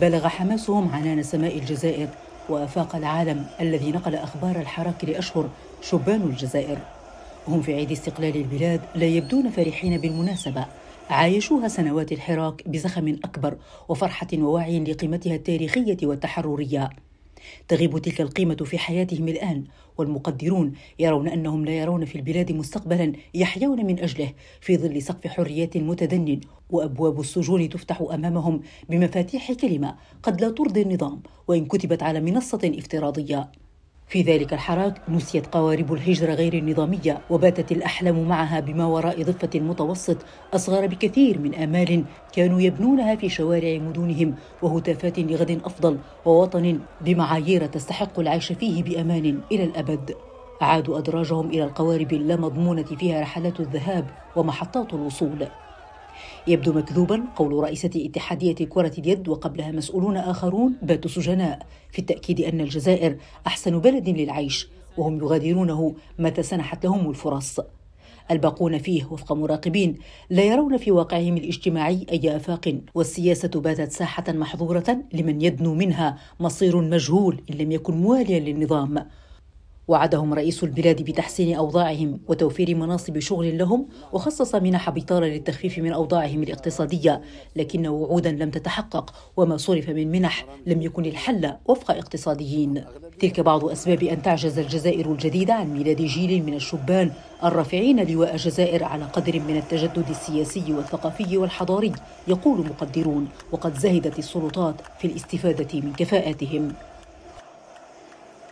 بلغ حماسهم عنان سماء الجزائر وأفاق العالم الذي نقل أخبار الحراك لأشهر شبان الجزائر هم في عيد استقلال البلاد لا يبدون فرحين بالمناسبة عايشوها سنوات الحراك بزخم أكبر وفرحة ووعي لقيمتها التاريخية والتحررية تغيب تلك القيمة في حياتهم الآن والمقدرون يرون أنهم لا يرون في البلاد مستقبلا يحيون من أجله في ظل سقف حريات متدن وأبواب السجون تفتح أمامهم بمفاتيح كلمة قد لا ترضي النظام وإن كتبت على منصة افتراضية في ذلك الحراك نسيت قوارب الهجرة غير النظامية وباتت الأحلام معها بما وراء ضفة المتوسط أصغر بكثير من آمال كانوا يبنونها في شوارع مدنهم وهتافات لغد أفضل ووطن بمعايير تستحق العيش فيه بأمان إلى الأبد عادوا أدراجهم إلى القوارب اللامضمونة فيها رحلات الذهاب ومحطات الوصول يبدو مكذوبا قول رئيسة اتحادية كرة اليد وقبلها مسؤولون آخرون باتوا سجناء في التأكيد أن الجزائر أحسن بلد للعيش وهم يغادرونه متى سنحت لهم الفرص الباقون فيه وفق مراقبين لا يرون في واقعهم الاجتماعي أي آفاق والسياسة باتت ساحة محظورة لمن يدنو منها مصير مجهول إن لم يكن مواليا للنظام وعدهم رئيس البلاد بتحسين أوضاعهم وتوفير مناصب شغل لهم وخصص منح بطالة للتخفيف من أوضاعهم الاقتصادية لكن وعودا لم تتحقق وما صرف من منح لم يكن الحل وفق اقتصاديين تلك بعض أسباب أن تعجز الجزائر الجديدة عن ميلاد جيل من الشبان الرافعين لواء جزائر على قدر من التجدد السياسي والثقافي والحضاري يقول مقدرون وقد زهدت السلطات في الاستفادة من كفاءاتهم